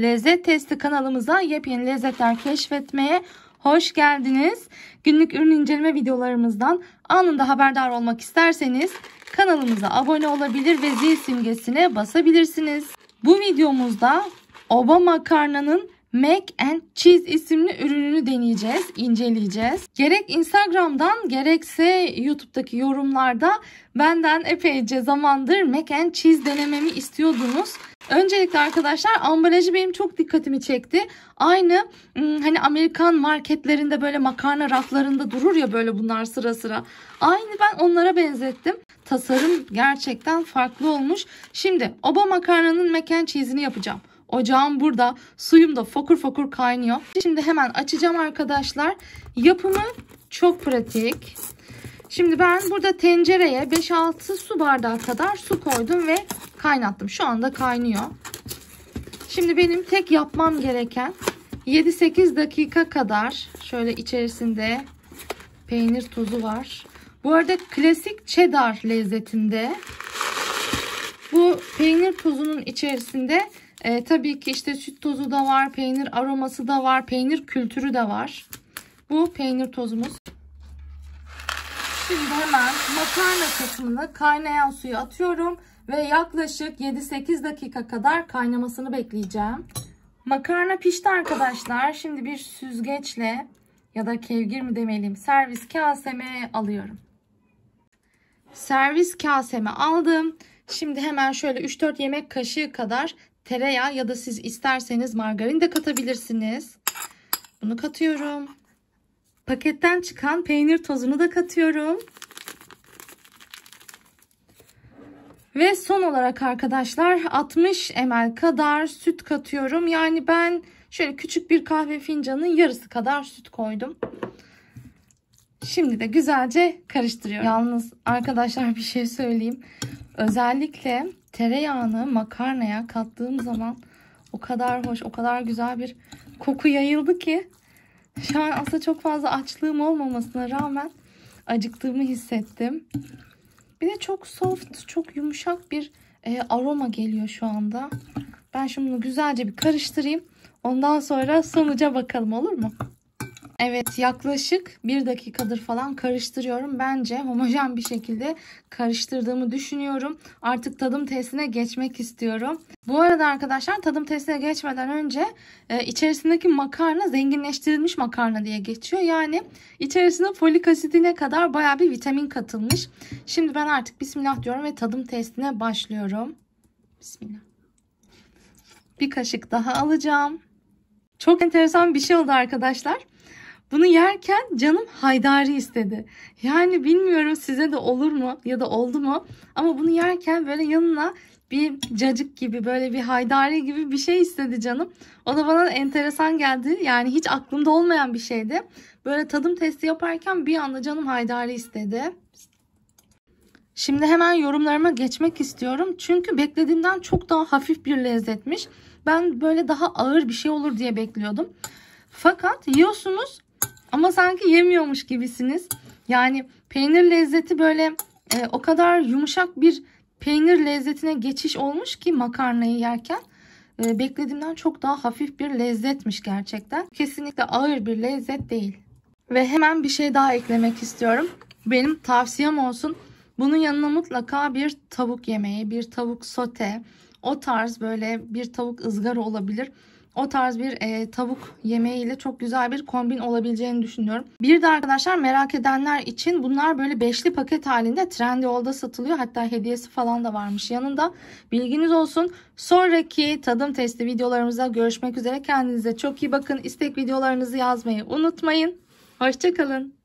Lezzet Testi kanalımıza yepyeni lezzetler keşfetmeye hoş geldiniz. Günlük ürün inceleme videolarımızdan anında haberdar olmak isterseniz kanalımıza abone olabilir ve zil simgesine basabilirsiniz. Bu videomuzda oba makarnanın Mac and Cheese isimli ürününü deneyeceğiz, inceleyeceğiz. Gerek Instagram'dan gerekse YouTube'daki yorumlarda benden epeyce zamandır Mac and Cheese denememi istiyordunuz. Öncelikle arkadaşlar ambalajı benim çok dikkatimi çekti. Aynı ıı, hani Amerikan marketlerinde böyle makarna raflarında durur ya böyle bunlar sıra sıra. Aynı ben onlara benzettim. Tasarım gerçekten farklı olmuş. Şimdi oba makarnanın mekan cheese'ini yapacağım. Ocağım burada. Suyum da fokur fokur kaynıyor. Şimdi hemen açacağım arkadaşlar. Yapımı çok pratik. Şimdi ben burada tencereye 5-6 su bardağı kadar su koydum ve kaynattım. Şu anda kaynıyor. Şimdi benim tek yapmam gereken 7-8 dakika kadar şöyle içerisinde peynir tozu var. Bu arada klasik cheddar lezzetinde bu peynir tozunun içerisinde e, tabii ki işte süt tozu da var, peynir aroması da var, peynir kültürü de var. Bu peynir tozumuz. Şimdi hemen makarna kısmını kaynayan suya atıyorum ve yaklaşık 7-8 dakika kadar kaynamasını bekleyeceğim. Makarna pişti arkadaşlar. Şimdi bir süzgeçle ya da kevgir mi demeliyim servis kaseme alıyorum. Servis kaseme aldım. Şimdi hemen şöyle 3-4 yemek kaşığı kadar tereyağı ya da siz isterseniz margarin de katabilirsiniz. Bunu katıyorum. Paketten çıkan peynir tozunu da katıyorum. Ve son olarak arkadaşlar 60 ml kadar süt katıyorum. Yani ben şöyle küçük bir kahve fincanının yarısı kadar süt koydum. Şimdi de güzelce karıştırıyorum. Yalnız arkadaşlar bir şey söyleyeyim. Özellikle tereyağını makarnaya kattığım zaman o kadar hoş, o kadar güzel bir koku yayıldı ki şu an aslında çok fazla açlığım olmamasına rağmen acıktığımı hissettim. Bir de çok soft, çok yumuşak bir e, aroma geliyor şu anda. Ben şimdi bunu güzelce bir karıştırayım. Ondan sonra sonuca bakalım olur mu? Evet yaklaşık bir dakikadır falan karıştırıyorum. Bence homojen bir şekilde karıştırdığımı düşünüyorum. Artık tadım testine geçmek istiyorum. Bu arada arkadaşlar tadım testine geçmeden önce e, içerisindeki makarna zenginleştirilmiş makarna diye geçiyor. Yani içerisinde folik asidine kadar baya bir vitamin katılmış. Şimdi ben artık bismillah diyorum ve tadım testine başlıyorum. Bismillah. Bir kaşık daha alacağım. Çok enteresan bir şey oldu arkadaşlar. Bunu yerken canım haydari istedi. Yani bilmiyorum size de olur mu ya da oldu mu ama bunu yerken böyle yanına bir cacık gibi böyle bir haydari gibi bir şey istedi canım. O da bana enteresan geldi. Yani hiç aklımda olmayan bir şeydi. Böyle tadım testi yaparken bir anda canım haydari istedi. Şimdi hemen yorumlarıma geçmek istiyorum. Çünkü beklediğimden çok daha hafif bir lezzetmiş. Ben böyle daha ağır bir şey olur diye bekliyordum. Fakat yiyorsunuz ama sanki yemiyormuş gibisiniz. Yani peynir lezzeti böyle e, o kadar yumuşak bir peynir lezzetine geçiş olmuş ki makarnayı yerken e, beklediğimden çok daha hafif bir lezzetmiş gerçekten. Kesinlikle ağır bir lezzet değil. Ve hemen bir şey daha eklemek istiyorum. Benim tavsiyem olsun. Bunun yanına mutlaka bir tavuk yemeği, bir tavuk sote, o tarz böyle bir tavuk ızgara olabilir o tarz bir e, tavuk yemeğiyle çok güzel bir kombin olabileceğini düşünüyorum. Bir de arkadaşlar merak edenler için bunlar böyle beşli paket halinde Trendyol'da satılıyor. Hatta hediyesi falan da varmış yanında. Bilginiz olsun. Sonraki tadım testi videolarımızda görüşmek üzere. Kendinize çok iyi bakın. İstek videolarınızı yazmayı unutmayın. Hoşçakalın.